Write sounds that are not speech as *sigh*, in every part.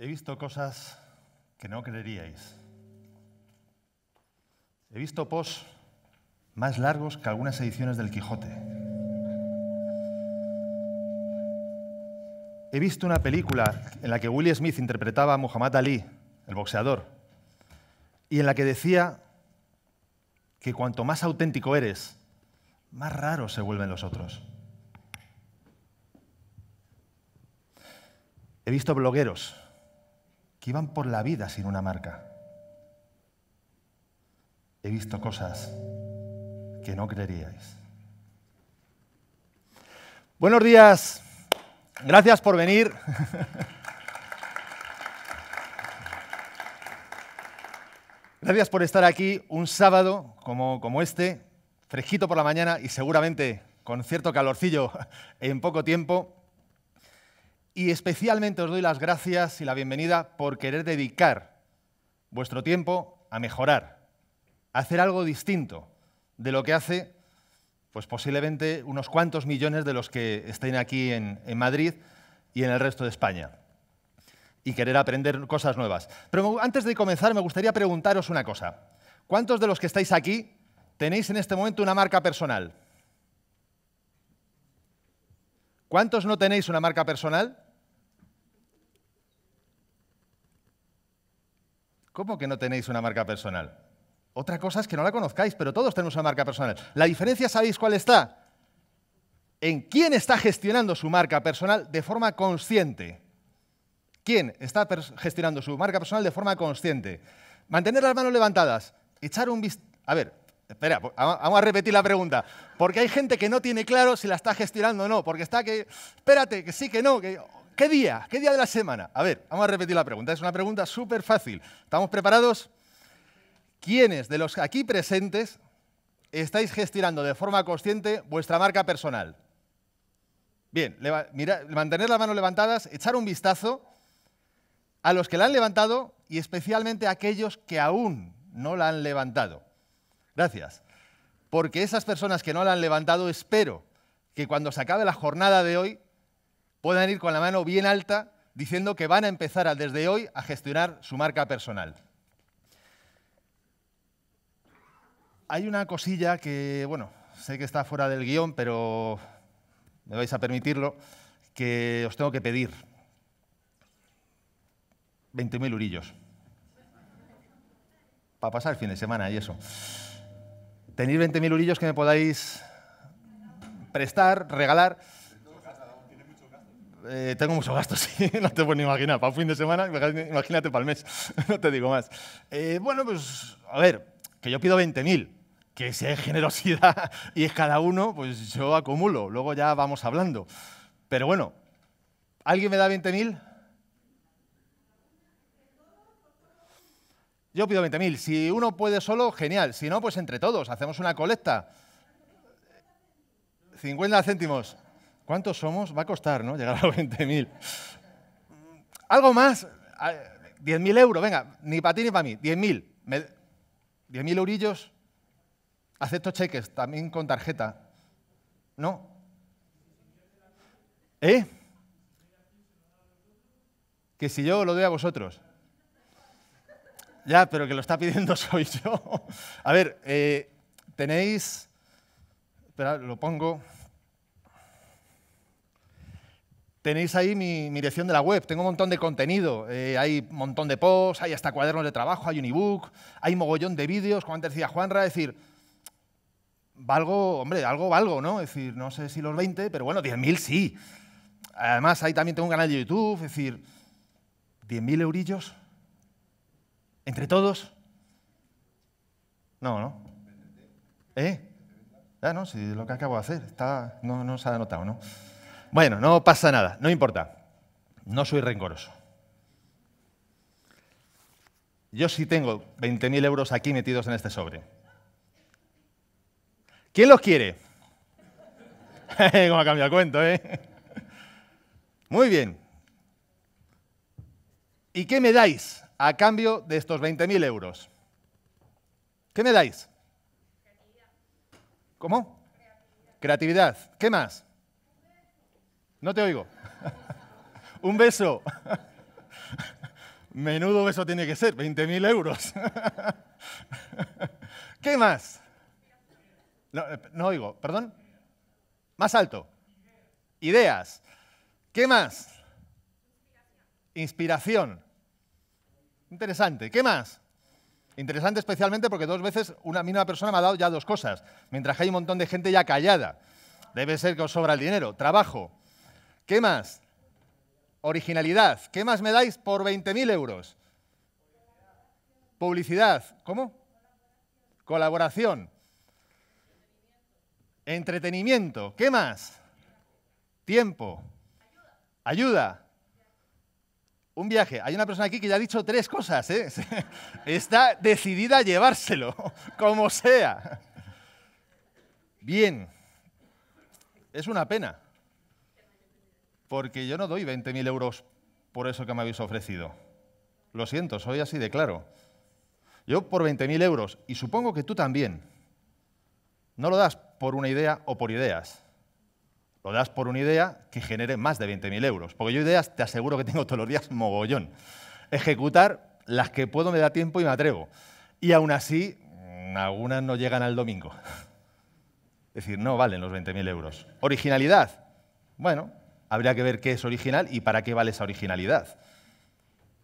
He visto cosas que no creeríais. He visto posts más largos que algunas ediciones del Quijote. He visto una película en la que Willie Smith interpretaba a Muhammad Ali, el boxeador, y en la que decía que cuanto más auténtico eres, más raros se vuelven los otros. He visto blogueros que iban por la vida sin una marca. He visto cosas que no creeríais. Buenos días. Gracias por venir. *laughs* Gracias por estar aquí un sábado como, como, este, fresquito por la mañana y seguramente con cierto calorcillo *laughs* en poco tiempo. Y especialmente os doy las gracias y la bienvenida por querer dedicar vuestro tiempo a mejorar, a hacer algo distinto de lo que hace, pues posiblemente unos cuantos millones de los que estén aquí en, en Madrid y en el resto de España y querer aprender cosas nuevas. Pero antes de comenzar, me gustaría preguntaros una cosa. ¿Cuántos de los que estáis aquí tenéis en este momento una marca personal? ¿Cuántos no tenéis una marca personal? ¿Cómo que no tenéis una marca personal? Otra cosa es que no la conozcáis, pero todos tenemos una marca personal. La diferencia, ¿sabéis cuál está? En quién está gestionando su marca personal de forma consciente. ¿Quién está gestionando su marca personal de forma consciente? Mantener las manos levantadas, echar un vistazo... A ver, espera, vamos a repetir la pregunta. Porque hay gente que no tiene claro si la está gestionando o no, porque está que, espérate, que sí, que no, que ¿Qué día? ¿Qué día de la semana? A ver, vamos a repetir la pregunta. Es una pregunta súper fácil. ¿Estamos preparados? ¿Quiénes de los aquí presentes estáis gestionando de forma consciente vuestra marca personal? Bien, mantener las manos levantadas, echar un vistazo a los que la han levantado y especialmente a aquellos que aún no la han levantado. Gracias. Porque esas personas que no la han levantado, espero que cuando se acabe la jornada de hoy puedan ir con la mano bien alta diciendo que van a empezar desde hoy a gestionar su marca personal. Hay una cosilla que, bueno, sé que está fuera del guión, pero me vais a permitirlo, que os tengo que pedir. 20.000 urillos. Para pasar el fin de semana y eso. Tenéis 20.000 urillos que me podáis prestar, regalar. Eh, tengo muchos gastos, *laughs* ¿sí? no te puedes ni imaginar. Para un fin de semana, imagínate para el mes, *laughs* no te digo más. Eh, bueno, pues a ver, que yo pido 20.000, que si generosidad *laughs* y es cada uno, pues yo acumulo, luego ya vamos hablando. Pero bueno, ¿alguien me da 20.000? Yo pido 20.000. Si uno puede solo, genial. Si no, pues entre todos, hacemos una colecta. 50 céntimos. ¿Cuántos somos? Va a costar, ¿no? Llegar a los 20.000. Algo más, 10.000 euros, venga, ni para ti ni para mí, 10.000. 10.000 eurillos, acepto cheques, también con tarjeta. ¿No? ¿Eh? Que si yo lo doy a vosotros. Ya, pero que lo está pidiendo *laughs* soy yo. a ver, eh, tenéis... Espera, lo pongo. tenéis ahí mi, dirección de la web. Tengo un montón de contenido. Eh, hay un montón de posts, hay hasta cuadernos de trabajo, hay un ebook, hay mogollón de vídeos, como antes decía Juanra, es decir, valgo, hombre, algo valgo, ¿no? Es decir, no sé si los 20, pero bueno, 10.000 sí. Además, ahí también tengo un canal de YouTube, es decir, 10.000 eurillos entre todos. No, ¿no? ¿Eh? Ya ah, no, si lo que acabo de hacer está, no, no se ha notado, ¿no? Bueno, no pasa nada, no importa. No soy rencoroso. Yo sí tengo 20.000 euros aquí metidos en este sobre. ¿Quién los quiere? *laughs* ¡Cómo ha cambiado el cuento, ¿eh? Muy bien. ¿Y qué me dais a cambio de estos 20.000 euros? ¿Qué me dais? ¿Cómo? Creatividad. ¿Qué más? No te oigo. *laughs* Un beso. *laughs* Menudo beso tiene que ser, 20.000 euros. *laughs* ¿Qué más? Eh, no, oigo, perdón. Más alto. Ideas. ¿Qué más? Inspiración. Interesante. ¿Qué más? Interesante especialmente porque dos veces una misma persona me ha dado ya dos cosas, mientras que hay un montón de gente ya callada. Debe ser que os sobra el dinero. Trabajo. ¿Qué más? Originalidad. ¿Qué más me dais por 20.000 euros? Publicidad. ¿Cómo? Colaboración. Entretenimiento. ¿Qué más? Tiempo. Ayuda. Un viaje. Hay una persona aquí que ya ha dicho tres cosas. ¿eh? *laughs* Está decidida a llevárselo, *laughs* como sea. Bien. Es una pena porque yo no doy 20.000 euros por eso que me habéis ofrecido. Lo siento, soy así de claro. Yo por 20.000 euros, y supongo que tú también, no lo das por una idea o por ideas. Lo das por una idea que genere más de 20.000 euros. Porque yo ideas te aseguro que tengo todos los días mogollón. Ejecutar las que puedo me da tiempo y me atrevo. Y aún así, mm, algunas no llegan al domingo. *laughs* Es decir, no valen los 20.000 euros. Originalidad. Bueno, Habría que ver qué es original y para qué vale esa originalidad.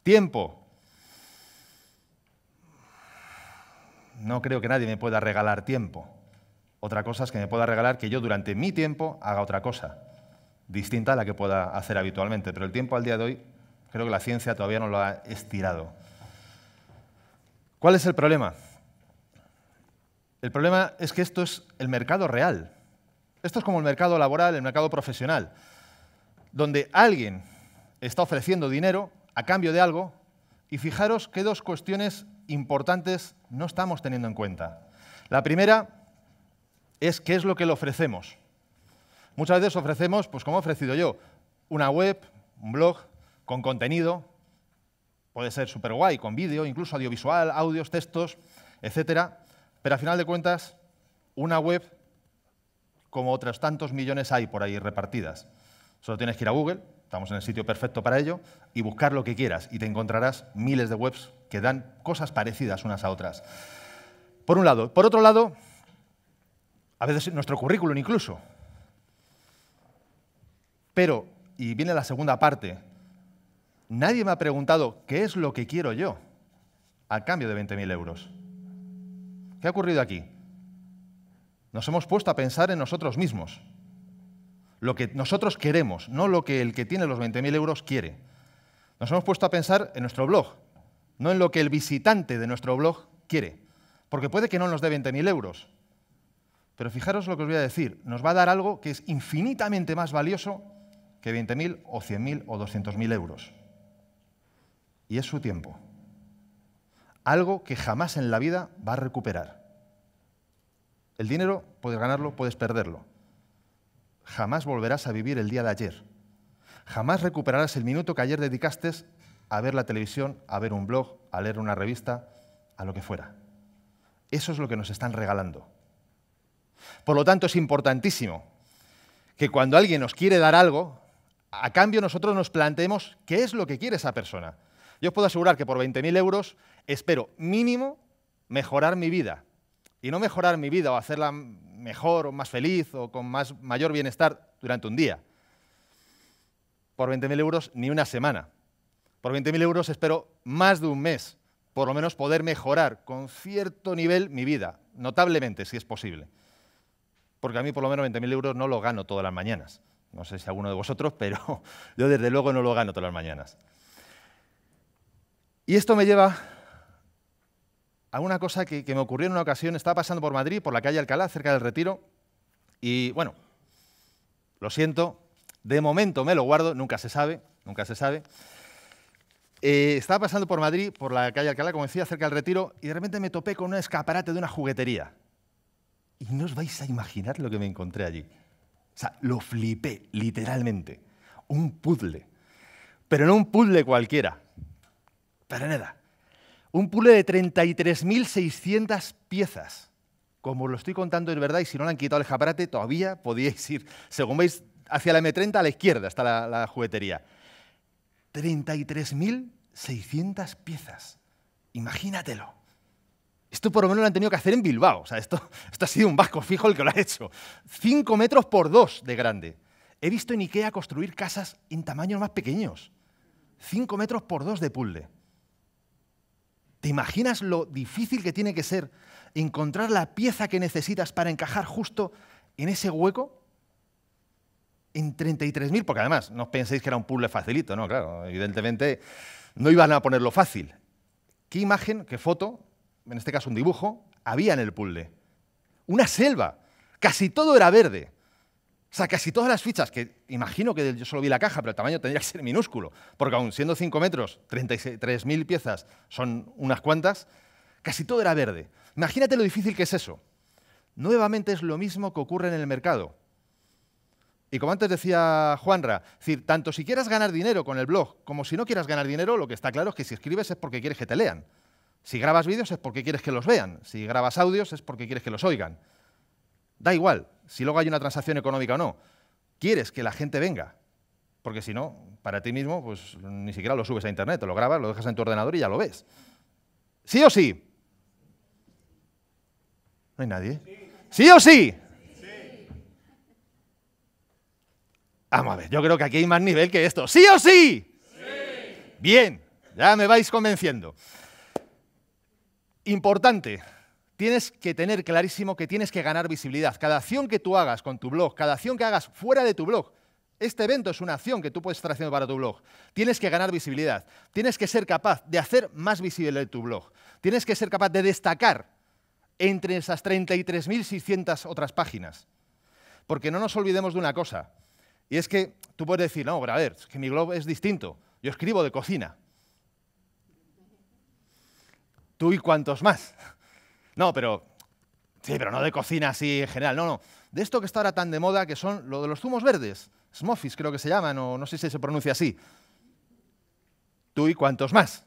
Tiempo. No creo que nadie me pueda regalar tiempo. Otra cosa es que me pueda regalar que yo durante mi tiempo haga otra cosa, distinta a la que pueda hacer habitualmente. Pero el tiempo al día de hoy creo que la ciencia todavía no lo ha estirado. ¿Cuál es el problema? El problema es que esto es el mercado real. Esto es como el mercado laboral, el mercado profesional donde alguien está ofreciendo dinero a cambio de algo, y fijaros qué dos cuestiones importantes no estamos teniendo en cuenta. La primera es qué es lo que le ofrecemos. Muchas veces ofrecemos, pues como he ofrecido yo, una web, un blog con contenido, puede ser súper guay, con vídeo, incluso audiovisual, audios, textos, etc. Pero al final de cuentas, una web como otras tantos millones hay por ahí repartidas. Solo tienes que ir a Google, estamos en el sitio perfecto para ello, y buscar lo que quieras y te encontrarás miles de webs que dan cosas parecidas unas a otras. Por un lado. Por otro lado, a veces nuestro currículum incluso. Pero, y viene la segunda parte, nadie me ha preguntado qué es lo que quiero yo a cambio de 20.000 euros. ¿Qué ha ocurrido aquí? Nos hemos puesto a pensar en nosotros mismos lo que nosotros queremos, no lo que el que tiene los 20.000 euros quiere. Nos hemos puesto a pensar en nuestro blog, no en lo que el visitante de nuestro blog quiere, porque puede que no nos dé 20.000 euros. Pero fijaros lo que os voy a decir, nos va a dar algo que es infinitamente más valioso que 20.000 o 100.000 o 200.000 euros. Y es su tiempo. Algo que jamás en la vida va a recuperar. El dinero puedes ganarlo, puedes perderlo Jamás volverás a vivir el día de ayer. Jamás recuperarás el minuto que ayer dedicaste a ver la televisión, a ver un blog, a leer una revista, a lo que fuera. Eso es lo que nos están regalando. Por lo tanto, es importantísimo que cuando alguien nos quiere dar algo, a cambio nosotros nos planteemos qué es lo que quiere esa persona. Yo os puedo asegurar que por 20.000 euros espero mínimo mejorar mi vida. Y no mejorar mi vida o hacerla mejor o más feliz o con más, mayor bienestar durante un día. Por 20.000 euros ni una semana. Por 20.000 euros espero más de un mes, por lo menos poder mejorar con cierto nivel mi vida, notablemente si es posible. Porque a mí por lo menos 20.000 euros no lo gano todas las mañanas. No sé si alguno de vosotros, *laughs* pero yo desde luego no lo gano todas las mañanas. Y esto me lleva alguna una cosa que, me ocurrió en una ocasión. Estaba pasando por Madrid, por la calle Alcalá, cerca del Retiro, y bueno, lo siento, de momento me lo guardo, nunca se sabe, nunca se sabe. Eh, estaba pasando por Madrid, por la calle Alcalá, como decía, cerca del Retiro, y de repente me topé con un escaparate de una juguetería. Y no os vais a imaginar lo que me encontré allí. O sea, lo flipé, literalmente. Un puzzle. Pero no un puzzle cualquiera. Para nada un puzzle de 33.600 piezas. Como lo estoy contando es verdad, y si no le han quitado el japarate, todavía podíais ir, según veis, hacia la M30 a la izquierda está la, la juguetería. 33.600 piezas. Imagínatelo. Esto por lo menos lo han tenido que hacer en Bilbao. O sea, esto, esto ha sido un vasco fijo el que lo ha hecho. 5 metros por 2 de grande. He visto en Ikea construir casas en tamaños más pequeños. 5 metros por 2 de puzzle. ¿Te imaginas lo difícil que tiene que ser encontrar la pieza que necesitas para encajar justo en ese hueco? En 33.000, porque además no penséis que era un puzzle facilito, ¿no? Claro, evidentemente no iban a ponerlo fácil. ¿Qué imagen, qué foto, en este caso un dibujo, había en el puzzle? Una selva. Casi todo era verde. O sea, casi todas las fichas, que imagino que yo solo vi la caja, pero el tamaño tendría que ser minúsculo, porque aún siendo 5 metros, 33.000 piezas son unas cuantas, casi todo era verde. Imagínate lo difícil que es eso. Nuevamente es lo mismo que ocurre en el mercado. Y como antes decía Juanra, decir, tanto si quieres ganar dinero con el blog como si no quieras ganar dinero, lo que está claro es que si escribes es porque quieres que te lean. Si grabas vídeos es porque quieres que los vean. Si grabas audios es porque quieres que los oigan. Da igual, si luego hay una transacción económica o no. Quieres que la gente venga, porque si no, para ti mismo, pues ni siquiera lo subes a internet, lo grabas, lo dejas en tu ordenador y ya lo ves. ¿Sí o sí? No hay nadie. ¿Sí, o sí? sí? Vamos a ver, yo creo que aquí hay más nivel que esto. ¿Sí o sí? sí? Bien, ya me vais convenciendo. Importante, tienes que tener clarísimo que tienes que ganar visibilidad. Cada acción que tú hagas con tu blog, cada acción que hagas fuera de tu blog, este evento es una acción que tú puedes estar haciendo para tu blog. Tienes que ganar visibilidad. Tienes que ser capaz de hacer más visible tu blog. Tienes que ser capaz de destacar entre esas 33.600 otras páginas. Porque no nos olvidemos de una cosa. Y es que tú puedes decir, no, pero a ver, es que mi blog es distinto. Yo escribo de cocina. Tú y cuantos más. No, pero. Sí, pero no de cocina así en general. No, no. De esto que está ahora tan de moda, que son lo de los zumos verdes. smoothies, creo que se llaman, o no sé si se pronuncia así. Tú y cuantos más.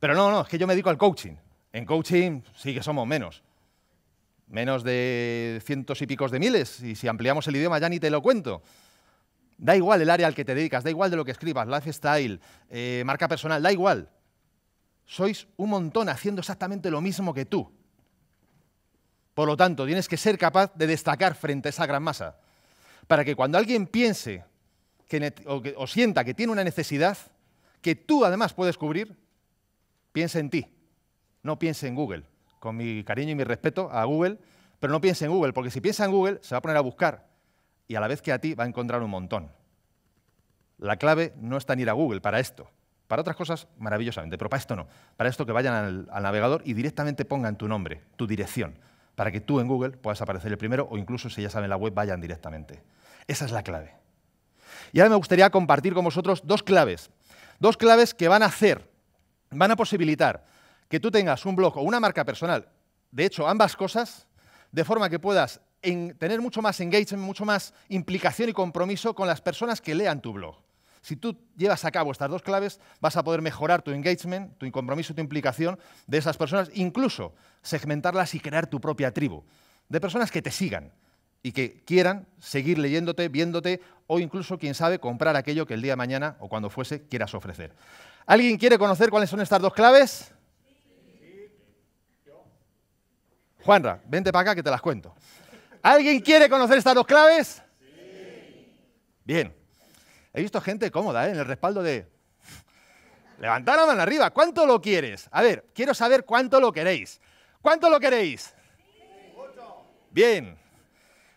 Pero no, no, es que yo me dedico al coaching. En coaching sí que somos menos. Menos de cientos y picos de miles. Y si ampliamos el idioma ya ni te lo cuento. Da igual el área al que te dedicas, da igual de lo que escribas, lifestyle, eh, marca personal, da igual. Sois un montón haciendo exactamente lo mismo que tú. Por lo tanto, tienes que ser capaz de destacar frente a esa gran masa, para que cuando alguien piense que, o, sienta que tiene una necesidad que tú además puedes cubrir, piense en ti, no piense en Google. Con mi cariño y mi respeto a Google, pero no piense en Google, porque si piensa en Google se va a poner a buscar y a la vez que a ti va a encontrar un montón. La clave no está en ir a Google para esto. Para otras cosas, maravillosamente, pero para esto no. Para esto que vayan al navegador y directamente pongan tu nombre, tu dirección para que tú en Google puedas aparecer el primero o incluso si ya saben la web vayan directamente. Esa es la clave. Y ahora me gustaría compartir con vosotros dos claves. Dos claves que van a hacer, van a posibilitar que tú tengas un blog o una marca personal, de hecho ambas cosas, de forma que puedas tener mucho más engagement, mucho más implicación y compromiso con las personas que lean tu blog. Si tú llevas a cabo estas dos claves, vas a poder mejorar tu engagement, tu compromiso, tu implicación de esas personas, incluso segmentarlas y crear tu propia tribu de personas que te sigan y que quieran seguir leyéndote, viéndote o incluso, quién sabe, comprar aquello que el día de mañana o cuando fuese quieras ofrecer. ¿Alguien quiere conocer cuáles son estas dos claves? Juanra, vente para acá que te las cuento. ¿Alguien quiere conocer estas dos claves? Sí. Bien, He visto gente cómoda, ¿eh? En el respaldo de... Levantar la mano arriba, ¿cuánto lo quieres? A ver, quiero saber cuánto lo queréis. ¿Cuánto lo queréis? Bien.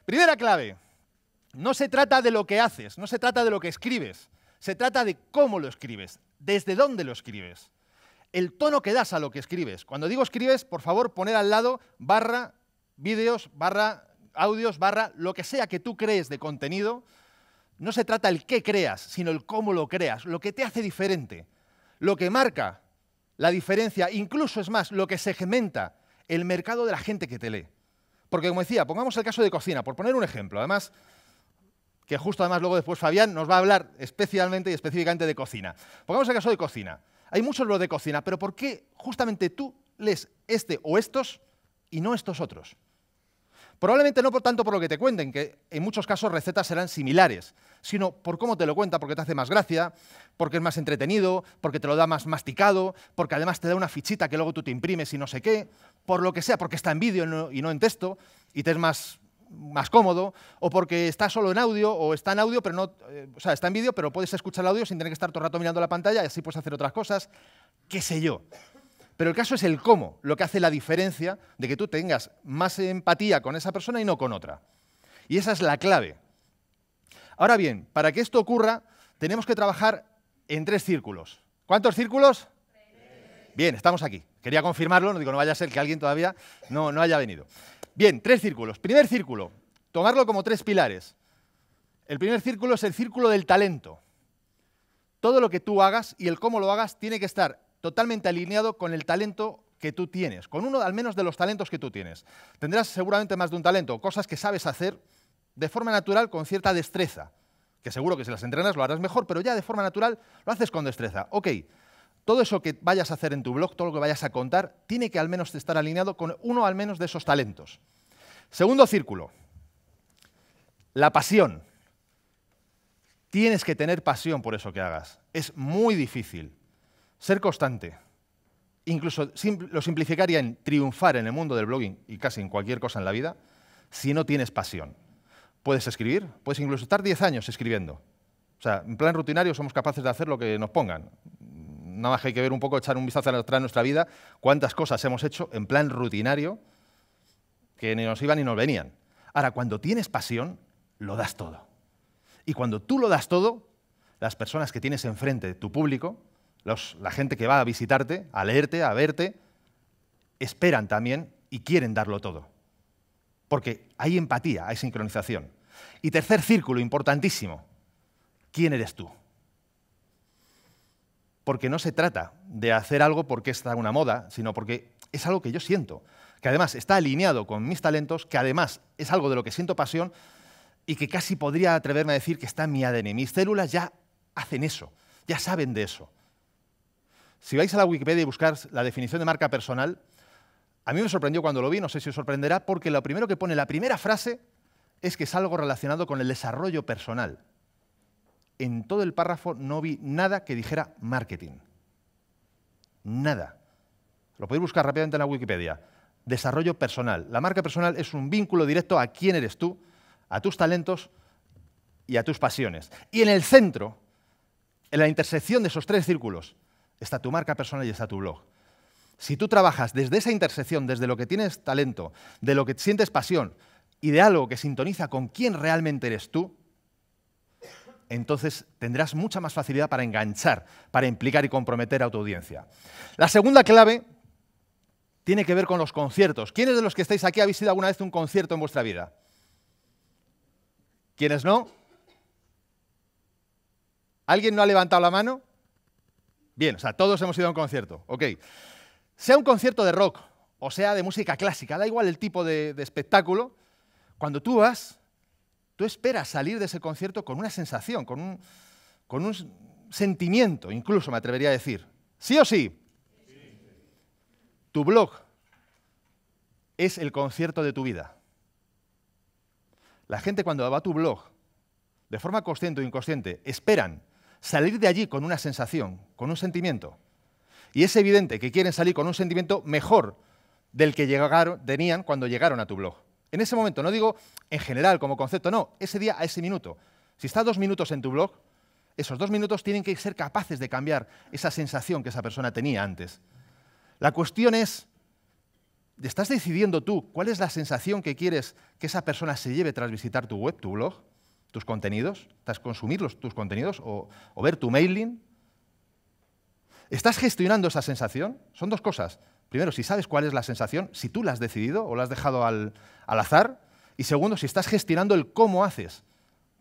Primera clave. No se trata de lo que haces, no se trata de lo que escribes, se trata de cómo lo escribes, desde dónde lo escribes, el tono que das a lo que escribes. Cuando digo escribes, por favor, poner al lado barra vídeos, barra audios, barra lo que sea que tú crees de contenido no se trata el qué creas, sino el cómo lo creas, lo que te hace diferente, lo que marca la diferencia, incluso es más, lo que segmenta el mercado de la gente que te lee. Porque como decía, pongamos el caso de cocina, por poner un ejemplo, además, que justo además luego después Fabián nos va a hablar especialmente y específicamente de cocina. Pongamos el caso de cocina. Hay muchos lo de cocina, pero ¿por qué justamente tú lees este o estos y no estos otros? Probablemente no por tanto por lo que te cuenten, que en muchos casos recetas serán similares, sino por cómo te lo cuenta, porque te hace más gracia, porque es más entretenido, porque te lo da más masticado, porque además te da una fichita que luego tú te imprimes y no sé qué, por lo que sea, porque está en vídeo y no en texto y te es más más cómodo, o porque está solo en audio, o está en audio, pero no, eh, está en vídeo, pero puedes escuchar el audio sin tener que estar todo el rato mirando la pantalla y así puedes hacer otras cosas, qué sé yo. Pero el caso es el cómo, lo que hace la diferencia de que tú tengas más empatía con esa persona y no con otra. Y esa es la clave. Ahora bien, para que esto ocurra, tenemos que trabajar en tres círculos. ¿Cuántos círculos? Bien, estamos aquí. Quería confirmarlo, no digo, no vaya a ser que alguien todavía no, no haya venido. Bien, tres círculos. Primer círculo, tomarlo como tres pilares. El primer círculo es el círculo del talento. Todo lo que tú hagas y el cómo lo hagas tiene que estar totalmente alineado con el talento que tú tienes, con uno al menos de los talentos que tú tienes. Tendrás seguramente más de un talento, cosas que sabes hacer de forma natural con cierta destreza, que seguro que si las entrenas lo harás mejor, pero ya de forma natural lo haces con destreza. Ok, todo eso que vayas a hacer en tu blog, todo lo que vayas a contar, tiene que al menos estar alineado con uno al menos de esos talentos. Segundo círculo, la pasión. Tienes que tener pasión por eso que hagas. Es muy difícil. Ser constante. Incluso lo simplificaría en triunfar en el mundo del blogging y casi en cualquier cosa en la vida si no tienes pasión. Puedes escribir, puedes incluso estar 10 años escribiendo. O sea, en plan rutinario somos capaces de hacer lo que nos pongan. Nada más que hay que ver un poco, echar un vistazo atrás de nuestra vida, cuántas cosas hemos hecho en plan rutinario que ni nos iban ni nos venían. Ahora, cuando tienes pasión, lo das todo. Y cuando tú lo das todo, las personas que tienes enfrente, tu público, la gente que va a visitarte, a leerte, a verte, esperan también y quieren darlo todo. Porque hay empatía, hay sincronización. Y tercer círculo, importantísimo, ¿quién eres tú? Porque no se trata de hacer algo porque está una moda, sino porque es algo que yo siento, que además está alineado con mis talentos, que además es algo de lo que siento pasión y que casi podría atreverme a decir que está en mi ADN. Mis células ya hacen eso, ya saben de eso. Si vais a la Wikipedia y buscáis la definición de marca personal, a mí me sorprendió cuando lo vi, no sé si os sorprenderá, porque lo primero que pone la primera frase es que es algo relacionado con el desarrollo personal. En todo el párrafo no vi nada que dijera marketing. Nada. Lo podéis buscar rápidamente en la Wikipedia. Desarrollo personal. La marca personal es un vínculo directo a quién eres tú, a tus talentos y a tus pasiones. Y en el centro, en la intersección de esos tres círculos, está tu marca personal y está tu blog. Si tú trabajas desde esa intersección, desde lo que tienes talento, de lo que sientes pasión y de algo que sintoniza con quién realmente eres tú, entonces tendrás mucha más facilidad para enganchar, para implicar y comprometer a tu audiencia. La segunda clave tiene que ver con los conciertos. ¿Quiénes de los que estáis aquí ha ido alguna vez un concierto en vuestra vida? ¿Quiénes no? ¿Alguien no ha levantado la mano? Bien, o sea, todos hemos ido a un concierto, ok. Sea un concierto de rock o sea de música clásica, da igual el tipo de, espectáculo, cuando tú vas, tú esperas salir de ese concierto con una sensación, con un, sentimiento, incluso me atrevería a decir. ¿Sí o sí? Tu blog es el concierto de tu vida. La gente cuando va a tu blog, de forma consciente o inconsciente, esperan salir de allí con una sensación, con un sentimiento. Y es evidente que quieren salir con un sentimiento mejor del que tenían cuando llegaron a tu blog. En ese momento, no digo en general como concepto, no, ese día a ese minuto. Si está dos minutos en tu blog, esos dos minutos tienen que ser capaces de cambiar esa sensación que esa persona tenía antes. La cuestión es, ¿estás decidiendo tú cuál es la sensación que quieres que esa persona se lleve tras visitar tu web, tu blog? tus contenidos? ¿Estás consumir tus contenidos o, ver tu mailing? ¿Estás gestionando esa sensación? Son dos cosas. Primero, si sabes cuál es la sensación, si tú la has decidido o la has dejado al, al azar. Y segundo, si estás gestionando el cómo haces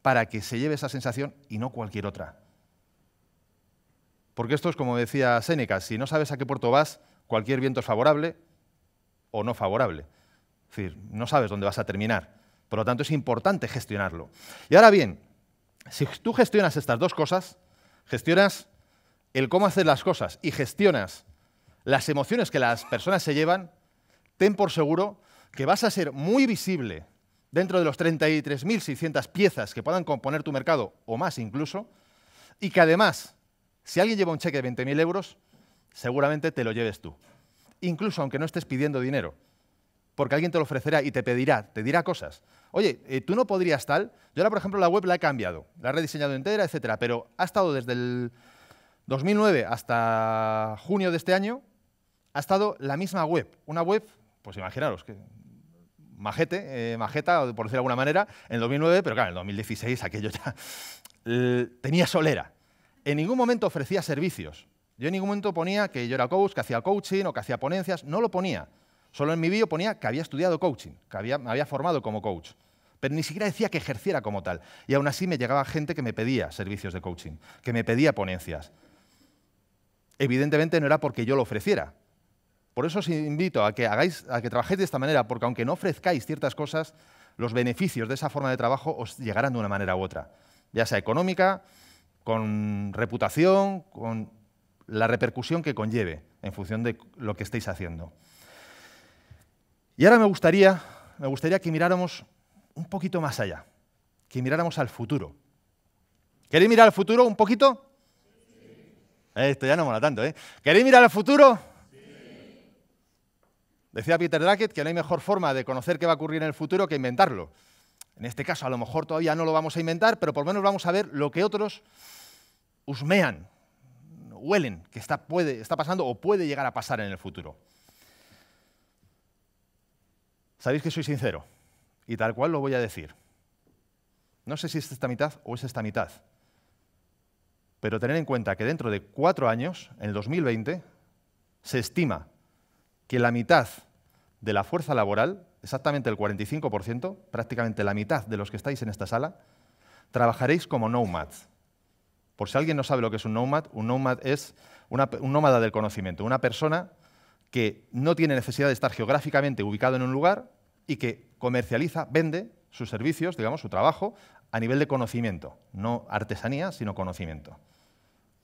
para que se lleve esa sensación y no cualquier otra. Porque esto es como decía Séneca, si no sabes a qué puerto vas, cualquier viento es favorable o no favorable. Es decir, no sabes dónde vas a terminar. Por lo tanto, es importante gestionarlo. Y ahora bien, si tú gestionas estas dos cosas, gestionas el cómo hacer las cosas y gestionas las emociones que las personas se llevan, ten por seguro que vas a ser muy visible dentro de los 33.600 piezas que puedan componer tu mercado, o más incluso, y que además, si alguien lleva un cheque de 20.000 euros, seguramente te lo lleves tú. Incluso aunque no estés pidiendo dinero, porque alguien te lo ofrecerá y te pedirá, te dirá cosas Oye, eh, tú no podrías tal. Yo ahora, por ejemplo, la web la he cambiado, la he rediseñado entera, etcétera, pero ha estado desde el 2009 hasta junio de este año, ha estado la misma web. Una web, pues imaginaros, que majete, eh, majeta, por decir de alguna manera, en el 2009, pero claro, en el 2016 aquello ya *laughs* tenía solera. En ningún momento ofrecía servicios. Yo en ningún momento ponía que yo era coach, que hacía coaching o que hacía ponencias, no lo ponía. Solo en mi vídeo ponía que había estudiado coaching, que había, me había formado como coach. Pero ni siquiera decía que ejerciera como tal. Y aún así me llegaba gente que me pedía servicios de coaching, que me pedía ponencias. Evidentemente no era porque yo lo ofreciera. Por eso os invito a que, hagáis, a que trabajéis de esta manera, porque aunque no ofrezcáis ciertas cosas, los beneficios de esa forma de trabajo os llegarán de una manera u otra. Ya sea económica, con reputación, con la repercusión que conlleve en función de lo que estéis haciendo. Y ahora me gustaría, me gustaría que miráramos un poquito más allá, que miráramos al futuro. ¿Queréis mirar al futuro un poquito? Sí. Esto ya no mola tanto, ¿eh? ¿Queréis mirar al futuro? Sí. Decía Peter Drucker que no hay mejor forma de conocer qué va a ocurrir en el futuro que inventarlo. En este caso, a lo mejor todavía no lo vamos a inventar, pero por lo menos vamos a ver lo que otros usmean, huelen, que está, puede, está pasando o puede llegar a pasar en el futuro. Sabéis que soy sincero y tal cual lo voy a decir. No sé si es esta mitad o es esta mitad, pero tened en cuenta que dentro de cuatro años, en el 2020, se estima que la mitad de la fuerza laboral, exactamente el 45%, prácticamente la mitad de los que estáis en esta sala, trabajaréis como nomads. Por si alguien no sabe lo que es un nomad, un nomad es una, un nómada del conocimiento, una persona que no tiene necesidad de estar geográficamente ubicado en un lugar y que comercializa, vende sus servicios, digamos, su trabajo, a nivel de conocimiento, no artesanía, sino conocimiento.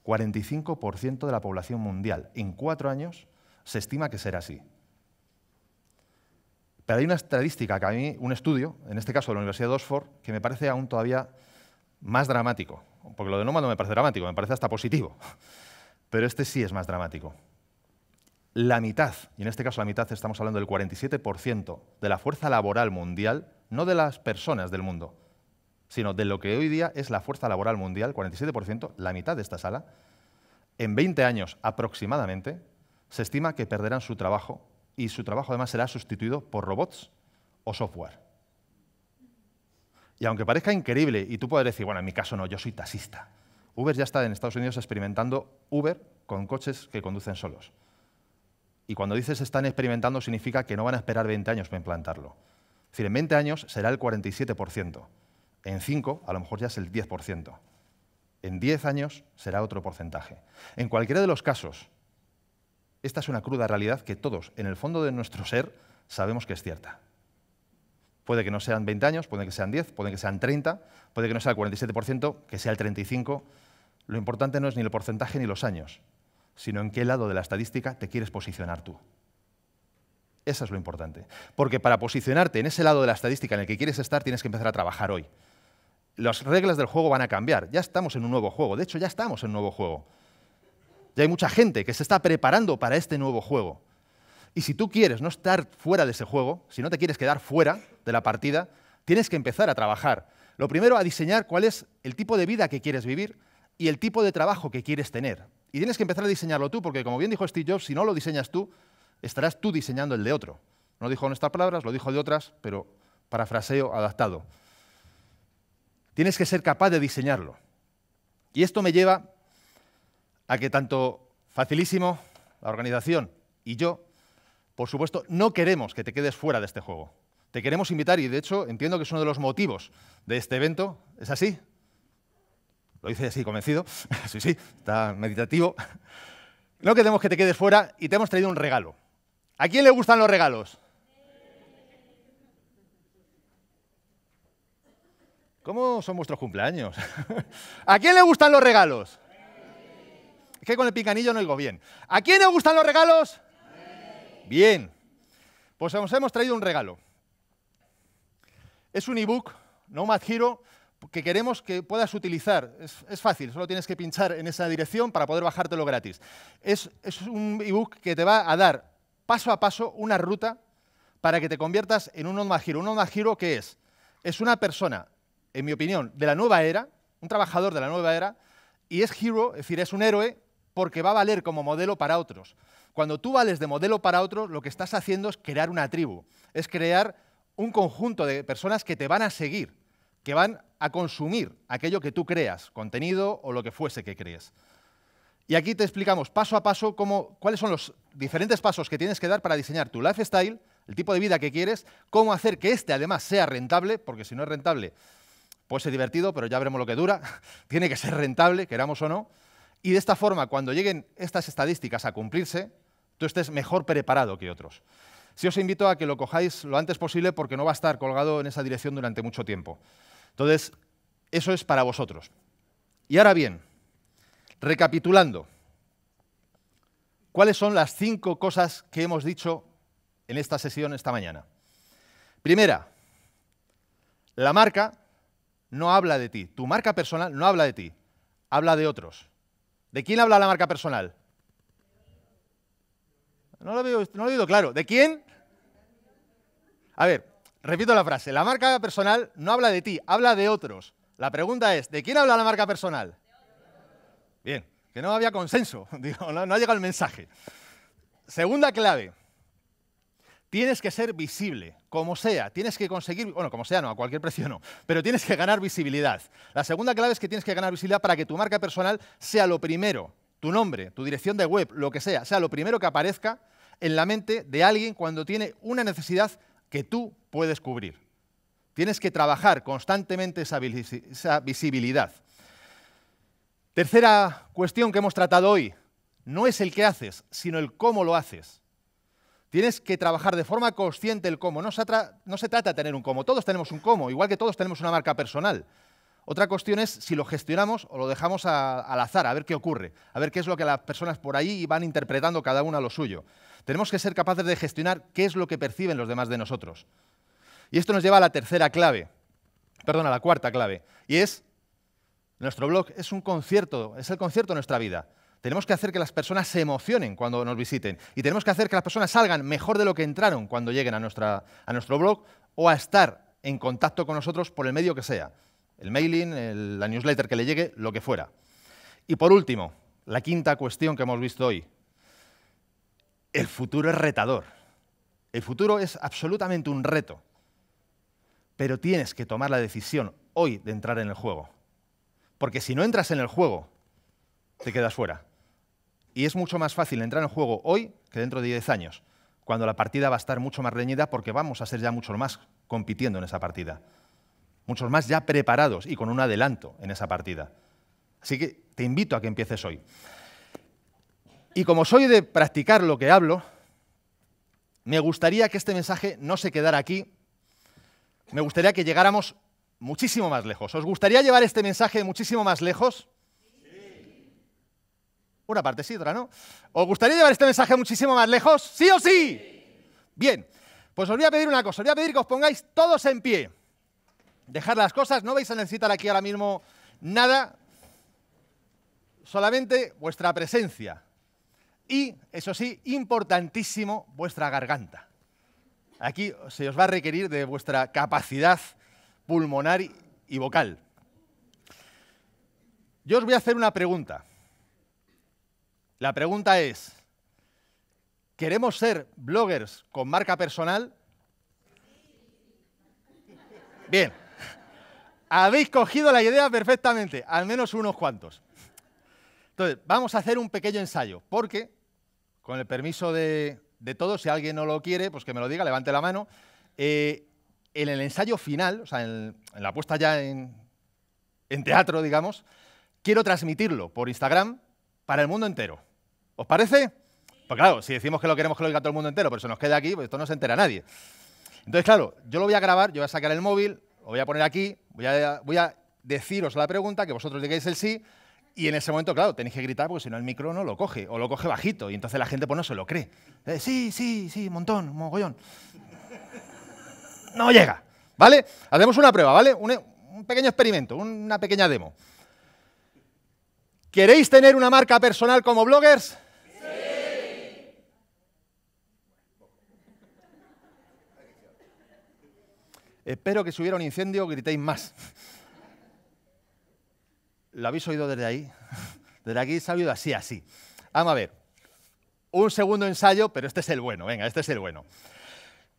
45% de la población mundial en cuatro años se estima que será así. Pero hay una estadística que a mí, un estudio, en este caso de la Universidad de Oxford, que me parece aún todavía más dramático. Porque lo de nómada no me parece dramático, me parece hasta positivo. *laughs* Pero este sí es más dramático la mitad, y en este caso la mitad estamos hablando del 47% de la fuerza laboral mundial, no de las personas del mundo, sino de lo que hoy día es la fuerza laboral mundial, 47%, la mitad de esta sala, en 20 años aproximadamente, se estima que perderán su trabajo y su trabajo además será sustituido por robots o software. Y aunque parezca increíble, y tú puedes decir, bueno, en mi caso no, yo soy taxista. Uber ya está en Estados Unidos experimentando Uber con coches que conducen solos. Y cuando dices están experimentando, significa que no van a esperar 20 años para implantarlo. Es decir, en 20 años será el 47%. En 5, a lo mejor ya es el 10%. En 10 años será otro porcentaje. En cualquiera de los casos, esta es una cruda realidad que todos, en el fondo de nuestro ser, sabemos que es cierta. Puede que no sean 20 años, puede que sean 10, puede que sean 30, puede que no sea el 47%, que sea el 35%. Lo importante no es ni el porcentaje ni los años, sino en qué lado de la estadística te quieres posicionar tú. Eso es lo importante. Porque para posicionarte en ese lado de la estadística en el que quieres estar, tienes que empezar a trabajar hoy. Las reglas del juego van a cambiar. Ya estamos en un nuevo juego. De hecho, ya estamos en un nuevo juego. Ya hay mucha gente que se está preparando para este nuevo juego. Y si tú quieres no estar fuera de ese juego, si no te quieres quedar fuera de la partida, tienes que empezar a trabajar. Lo primero, a diseñar cuál es el tipo de vida que quieres vivir y el tipo de trabajo que quieres tener. Y tienes que empezar a diseñarlo tú, porque como bien dijo Steve Jobs, si no lo diseñas tú, estarás tú diseñando el de otro. No dijo en estas palabras, lo dijo de otras, pero parafraseo adaptado. Tienes que ser capaz de diseñarlo. Y esto me lleva a que tanto Facilísimo, la organización y yo, por supuesto, no queremos que te quedes fuera de este juego. Te queremos invitar y de hecho entiendo que es uno de los motivos de este evento. ¿Es así? Lo dice así, convencido. *laughs* sí, sí, está meditativo. No queremos que te quedes fuera y te hemos traído un regalo. ¿A quién le gustan los regalos? ¿Cómo son vuestros cumpleaños? *laughs* ¿A quién le gustan los regalos? Es que con el picanillo no oigo bien. ¿A quién le gustan los regalos? Bien. Pues os hemos traído un regalo. Es un ebook, no Nomad Hero, que queremos que puedas utilizar. Es, fácil, solo tienes que pinchar en esa dirección para poder bajártelo gratis. Es, es un ebook que te va a dar paso a paso una ruta para que te conviertas en un Node Hero. ¿Un Node Hero qué es? Es una persona, en mi opinión, de la nueva era, un trabajador de la nueva era, y es hero, es decir, es un héroe porque va a valer como modelo para otros. Cuando tú vales de modelo para otros, lo que estás haciendo es crear una tribu, es crear un conjunto de personas que te van a seguir, que van a consumir aquello que tú creas, contenido o lo que fuese que crees. Y aquí te explicamos paso a paso cómo, cuáles son los diferentes pasos que tienes que dar para diseñar tu lifestyle, el tipo de vida que quieres, cómo hacer que este además sea rentable, porque si no es rentable, puede ser divertido, pero ya veremos lo que dura. *laughs* Tiene que ser rentable, queramos o no. Y de esta forma, cuando lleguen estas estadísticas a cumplirse, tú estés mejor preparado que otros. Si os invito a que lo cojáis lo antes posible porque no va a estar colgado en esa dirección durante mucho tiempo. Entonces, eso es para vosotros. Y ahora bien, recapitulando, ¿cuáles son las cinco cosas que hemos dicho en esta sesión esta mañana? Primera, la marca no habla de ti. Tu marca personal no habla de ti, habla de otros. ¿De quién habla la marca personal? No lo, he oído claro. ¿De quién? A ver, Repito la frase, la marca personal no habla de ti, habla de otros. La pregunta es, ¿de quién habla la marca personal? Bien, que no había consenso, *laughs* no, no ha llegado el mensaje. Segunda clave, tienes que ser visible, como sea, tienes que conseguir, bueno, como sea no, a cualquier precio no, pero tienes que ganar visibilidad. La segunda clave es que tienes que ganar visibilidad para que tu marca personal sea lo primero, tu nombre, tu dirección de web, lo que sea, sea lo primero que aparezca en la mente de alguien cuando tiene una necesidad que tú puedes cubrir. Tienes que trabajar constantemente esa, visibilidad. Tercera cuestión que hemos tratado hoy, no es el qué haces, sino el cómo lo haces. Tienes que trabajar de forma consciente el cómo. No se, trata de tener un cómo, todos tenemos un cómo, igual que todos tenemos una marca personal. Otra cuestión es si lo gestionamos o lo dejamos al azar, a ver qué ocurre, a ver qué es lo que las personas por ahí van interpretando cada una lo suyo. Tenemos que ser capaces de gestionar qué es lo que perciben los demás de nosotros. Y esto nos lleva a la tercera clave, perdón, a la cuarta clave, y es, nuestro blog es un concierto, es el concierto de nuestra vida. Tenemos que hacer que las personas se emocionen cuando nos visiten y tenemos que hacer que las personas salgan mejor de lo que entraron cuando lleguen a, nuestra, a nuestro blog o a estar en contacto con nosotros por el medio que sea, el mailing, la newsletter que le llegue, lo que fuera. Y por último, la quinta cuestión que hemos visto hoy, el futuro es retador. El futuro es absolutamente un reto. Pero tienes que tomar la decisión hoy de entrar en el juego. Porque si no entras en el juego, te quedas fuera. Y es mucho más fácil entrar en el juego hoy que dentro de 10 años, cuando la partida va a estar mucho más reñida porque vamos a ser ya muchos más compitiendo en esa partida. Muchos más ya preparados y con un adelanto en esa partida. Así que te invito a que empieces hoy. Y como soy de practicar lo que hablo, me gustaría que este mensaje no se quedara aquí. Me gustaría que llegáramos muchísimo más lejos. ¿Os gustaría llevar este mensaje muchísimo más lejos? Sí. Una parte sí, otra no. ¿Os gustaría llevar este mensaje muchísimo más lejos? ¿Sí o sí? Bien, pues os voy a pedir una cosa. Os voy a pedir que os pongáis todos en pie. Dejar las cosas, no vais a necesitar aquí ahora mismo nada. Solamente vuestra presencia y, eso sí, importantísimo, vuestra garganta. Aquí se os va a requerir de vuestra capacidad pulmonar y vocal. Yo os voy a hacer una pregunta. La pregunta es, ¿queremos ser bloggers con marca personal? Bien, *laughs* habéis cogido la idea perfectamente, al menos unos cuantos. Entonces, vamos a hacer un pequeño ensayo, porque, con el permiso de, todos, si alguien no lo quiere, pues que me lo diga, levante la mano. Eh, en el ensayo final, o sea, en, la puesta ya en, teatro, digamos, quiero transmitirlo por Instagram para el mundo entero. ¿Os parece? Pues claro, si decimos que lo queremos que lo diga todo el mundo entero, pero se nos queda aquí, pues esto no se entera nadie. Entonces, claro, yo lo voy a grabar, yo voy a sacar el móvil, lo voy a poner aquí, voy a, voy a deciros la pregunta, que vosotros digáis el sí, y en ese momento, claro, tenéis que gritar porque si no el micro no lo coge, o lo coge bajito, y entonces la gente pues no se lo cree. Eh, sí, sí, sí, montón, mogollón. No llega, ¿vale? Hacemos una prueba, ¿vale? Un, un pequeño experimento, una pequeña demo. ¿Queréis tener una marca personal como bloggers? Sí. Espero que si hubiera un incendio gritéis más. ¿Lo habéis oído desde ahí? *laughs* Desde aquí se ha oído así, así. Vamos a ver. Un segundo ensayo, pero este es el bueno. Venga, este es el bueno.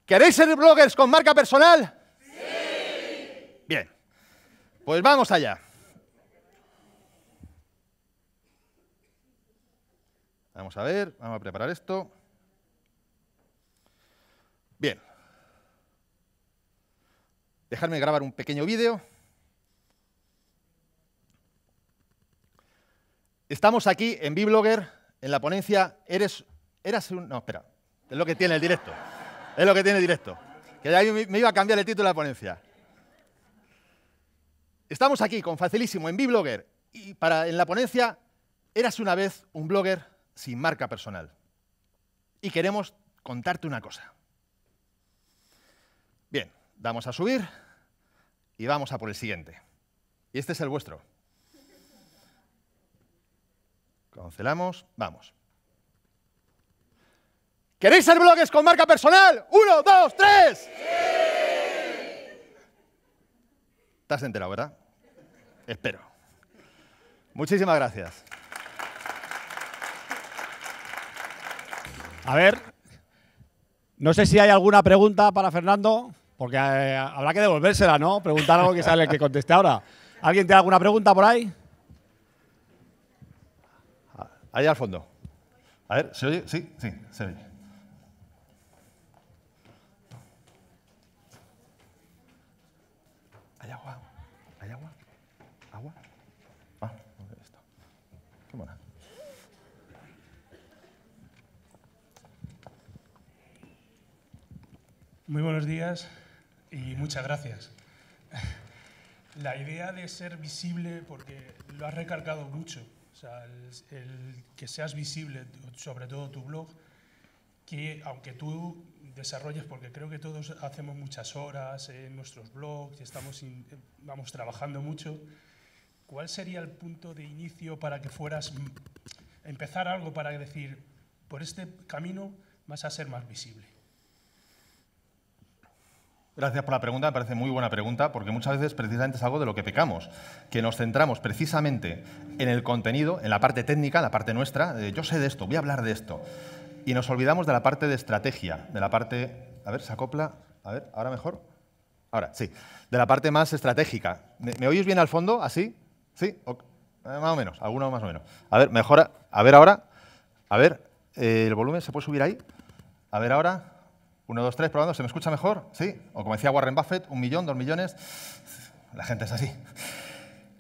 ¿Queréis ser bloggers con marca personal? Sí. Bien. Pues vamos allá. Vamos a ver, vamos a preparar esto. Bien. Dejadme grabar un pequeño vídeo. Estamos aquí en Biblogger, en la ponencia Eres... Eras un... No, espera. Es lo que tiene el directo. Es lo que tiene el directo. Que ahí me iba a cambiar el título de la ponencia. Estamos aquí con Facilísimo en Biblogger y para, en la ponencia Eras una vez un blogger sin marca personal. Y queremos contarte una cosa. Bien, damos a subir y vamos a por el siguiente. Y este es el vuestro. Cancelamos, vamos. ¿Queréis ser bloques con marca personal? ¡Uno, dos, tres! ¡Sí! Estás enterado, ¿verdad? Espero. Muchísimas gracias. A ver, no sé si hay alguna pregunta para Fernando, porque eh, habrá que devolvérsela, ¿no? Preguntar algo que sale el que conteste ahora. ¿Alguien tiene alguna pregunta por ahí? Allá al fondo. A ver, ¿se oye? Sí, sí, se oye. ¿Hay agua? ¿Hay agua? ¿Agua? Ah, ¿dónde está? Qué mona. Muy buenos días y muchas gracias. La idea de ser visible, porque lo has recalcado mucho, o sea, el, que seas visible, sobre todo tu blog, que aunque tú desarrolles, porque creo que todos hacemos muchas horas en nuestros blogs y estamos vamos trabajando mucho, ¿cuál sería el punto de inicio para que fueras mm, empezar algo para decir, por este camino vas a ser más visible? Gracias por la pregunta, me parece muy buena pregunta, porque muchas veces precisamente es algo de lo que pecamos, que nos centramos precisamente en el contenido, en la parte técnica, la parte nuestra, yo sé de esto, voy a hablar de esto, y nos olvidamos de la parte de estrategia, de la parte, a ver, se acopla, a ver, ahora mejor, ahora, sí, de la parte más estratégica. ¿Me, oís bien al fondo, así? ¿Sí? Eh, más o menos, alguno más o menos. A ver, mejora, a ver ahora, a ver, eh, el volumen se puede subir ahí, a ver ahora. Uno, dos, tres, probando. ¿Se me escucha mejor? ¿Sí? O como decía Warren Buffett, un millón, dos millones. La gente es así.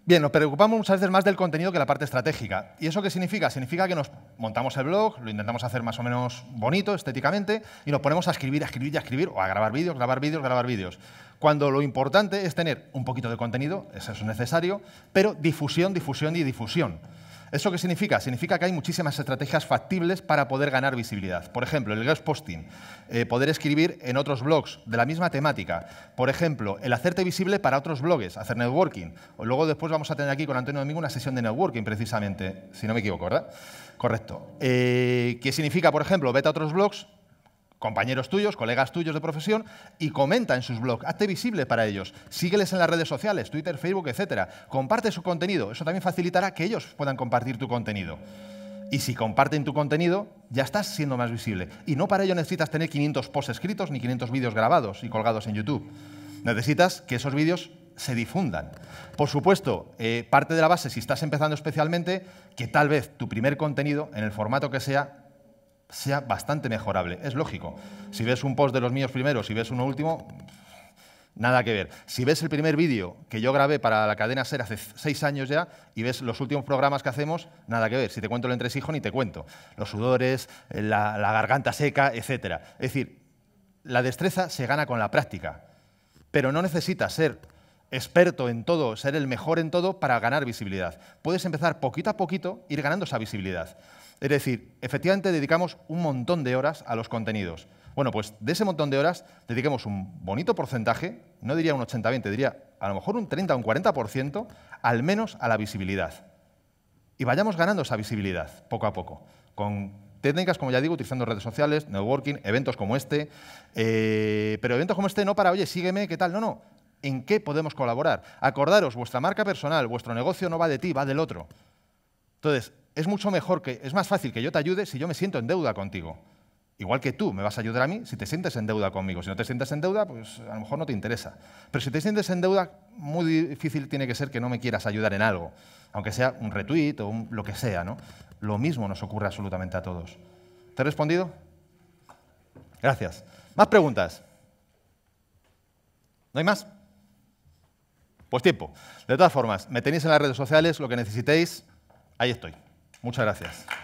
Bien, nos preocupamos muchas veces más del contenido que la parte estratégica. ¿Y eso qué significa? Significa que nos montamos el blog, lo intentamos hacer más o menos bonito estéticamente y nos ponemos a escribir, a escribir y a escribir o a grabar vídeos, grabar vídeos, grabar vídeos. Cuando lo importante es tener un poquito de contenido, eso es necesario, pero difusión, difusión y difusión. ¿Eso qué significa? Significa que hay muchísimas estrategias factibles para poder ganar visibilidad. Por ejemplo, el guest posting, eh, poder escribir en otros blogs de la misma temática. Por ejemplo, el hacerte visible para otros blogs, hacer networking. O Luego después vamos a tener aquí con Antonio Domingo una sesión de networking, precisamente, si no me equivoco, ¿verdad? Correcto. Eh, ¿Qué significa, por ejemplo, vete a otros blogs, compañeros tuyos, colegas tuyos de profesión, y comenta en sus blogs, hazte visible para ellos, sígueles en las redes sociales, Twitter, Facebook, etc. Comparte su contenido, eso también facilitará que ellos puedan compartir tu contenido. Y si comparten tu contenido, ya estás siendo más visible. Y no para ello necesitas tener 500 posts escritos ni 500 vídeos grabados y colgados en YouTube. Necesitas que esos vídeos se difundan. Por supuesto, eh, parte de la base, si estás empezando especialmente, que tal vez tu primer contenido, en el formato que sea, sea bastante mejorable. Es lógico. Si ves un post de los míos primeros si ves uno último, nada que ver. Si ves el primer vídeo que yo grabé para la cadena SER hace seis años ya y ves los últimos programas que hacemos, nada que ver. Si te cuento el entresijo, ni te cuento. Los sudores, la, garganta seca, etc. Es decir, la destreza se gana con la práctica, pero no necesitas ser experto en todo, ser el mejor en todo para ganar visibilidad. Puedes empezar poquito a poquito, ir ganando esa visibilidad. Es decir, efectivamente dedicamos un montón de horas a los contenidos. Bueno, pues de ese montón de horas dediquemos un bonito porcentaje, no diría un 80-20, diría a lo mejor un 30 o un 40%, al menos a la visibilidad. Y vayamos ganando esa visibilidad poco a poco, con técnicas, como ya digo, utilizando redes sociales, networking, eventos como este, eh, pero eventos como este no para, oye, sígueme, ¿qué tal? No, no, ¿en qué podemos colaborar? Acordaros, vuestra marca personal, vuestro negocio no va de ti, va del otro. Entonces, es mucho mejor que, es más fácil que yo te ayude si yo me siento en deuda contigo. Igual que tú me vas a ayudar a mí si te sientes en deuda conmigo. Si no te sientes en deuda, pues a lo mejor no te interesa. Pero si te sientes en deuda, muy difícil tiene que ser que no me quieras ayudar en algo, aunque sea un retweet o lo que sea, ¿no? Lo mismo nos ocurre absolutamente a todos. ¿Te he respondido? Gracias. ¿Más preguntas? ¿No hay más? Pues tiempo. De todas formas, me tenéis en las redes sociales, lo que necesitéis, ahí estoy. Muchas gracias.